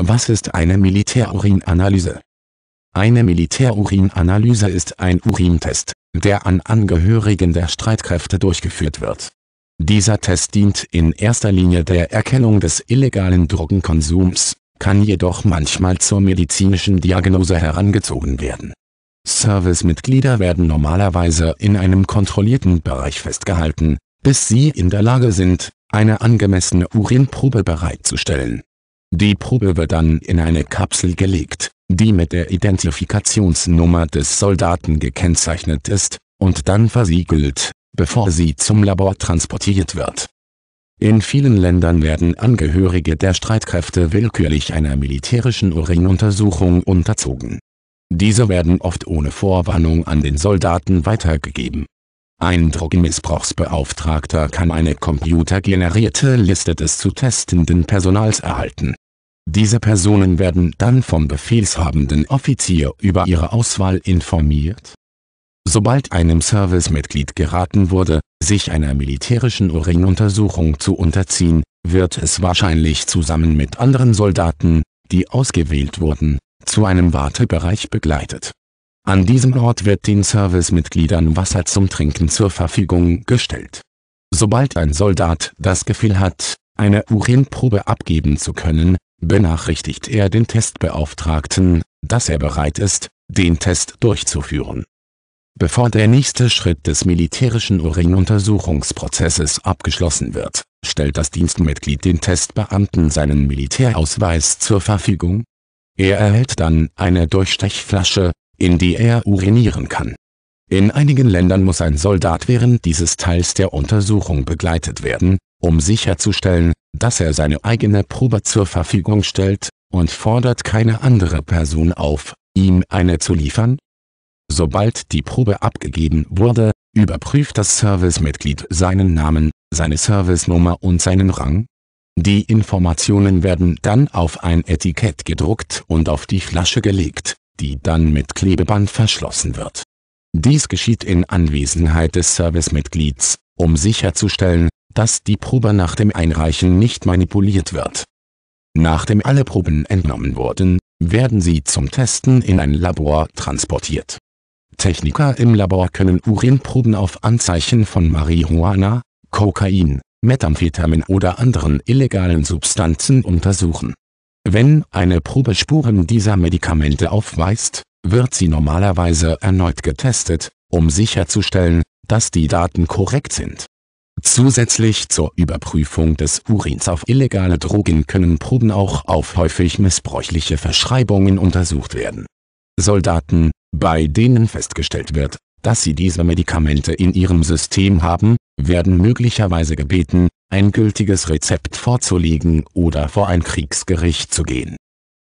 Was ist eine Militärurinanalyse? Eine Militärurinanalyse ist ein Urintest, der an Angehörigen der Streitkräfte durchgeführt wird. Dieser Test dient in erster Linie der Erkennung des illegalen Drogenkonsums, kann jedoch manchmal zur medizinischen Diagnose herangezogen werden. Servicemitglieder werden normalerweise in einem kontrollierten Bereich festgehalten, bis sie in der Lage sind, eine angemessene Urinprobe bereitzustellen die Probe wird dann in eine Kapsel gelegt, die mit der Identifikationsnummer des Soldaten gekennzeichnet ist, und dann versiegelt, bevor sie zum Labor transportiert wird. In vielen Ländern werden Angehörige der Streitkräfte willkürlich einer militärischen Urinuntersuchung unterzogen. Diese werden oft ohne Vorwarnung an den Soldaten weitergegeben ein Drogenmissbrauchsbeauftragter kann eine computergenerierte Liste des zu testenden Personals erhalten. Diese Personen werden dann vom befehlshabenden Offizier über ihre Auswahl informiert. Sobald einem Servicemitglied geraten wurde, sich einer militärischen Urinuntersuchung zu unterziehen, wird es wahrscheinlich zusammen mit anderen Soldaten, die ausgewählt wurden, zu einem Wartebereich begleitet an diesem Ort wird den Servicemitgliedern Wasser zum Trinken zur Verfügung gestellt. Sobald ein Soldat das Gefühl hat, eine Urinprobe abgeben zu können, benachrichtigt er den Testbeauftragten, dass er bereit ist, den Test durchzuführen. Bevor der nächste Schritt des militärischen Urinuntersuchungsprozesses abgeschlossen wird, stellt das Dienstmitglied den Testbeamten seinen Militärausweis zur Verfügung. Er erhält dann eine Durchstechflasche, in die er urinieren kann. In einigen Ländern muss ein Soldat während dieses Teils der Untersuchung begleitet werden, um sicherzustellen, dass er seine eigene Probe zur Verfügung stellt und fordert keine andere Person auf, ihm eine zu liefern? Sobald die Probe abgegeben wurde, überprüft das Servicemitglied seinen Namen, seine Servicenummer und seinen Rang. Die Informationen werden dann auf ein Etikett gedruckt und auf die Flasche gelegt die dann mit Klebeband verschlossen wird. Dies geschieht in Anwesenheit des Servicemitglieds, um sicherzustellen, dass die Probe nach dem Einreichen nicht manipuliert wird. Nachdem alle Proben entnommen wurden, werden sie zum Testen in ein Labor transportiert. Techniker im Labor können Urinproben auf Anzeichen von Marihuana, Kokain, Methamphetamin oder anderen illegalen Substanzen untersuchen wenn eine Probe Spuren dieser Medikamente aufweist, wird sie normalerweise erneut getestet, um sicherzustellen, dass die Daten korrekt sind. Zusätzlich zur Überprüfung des Urins auf illegale Drogen können Proben auch auf häufig missbräuchliche Verschreibungen untersucht werden. Soldaten, bei denen festgestellt wird, dass sie diese Medikamente in ihrem System haben, werden möglicherweise gebeten, ein gültiges Rezept vorzulegen oder vor ein Kriegsgericht zu gehen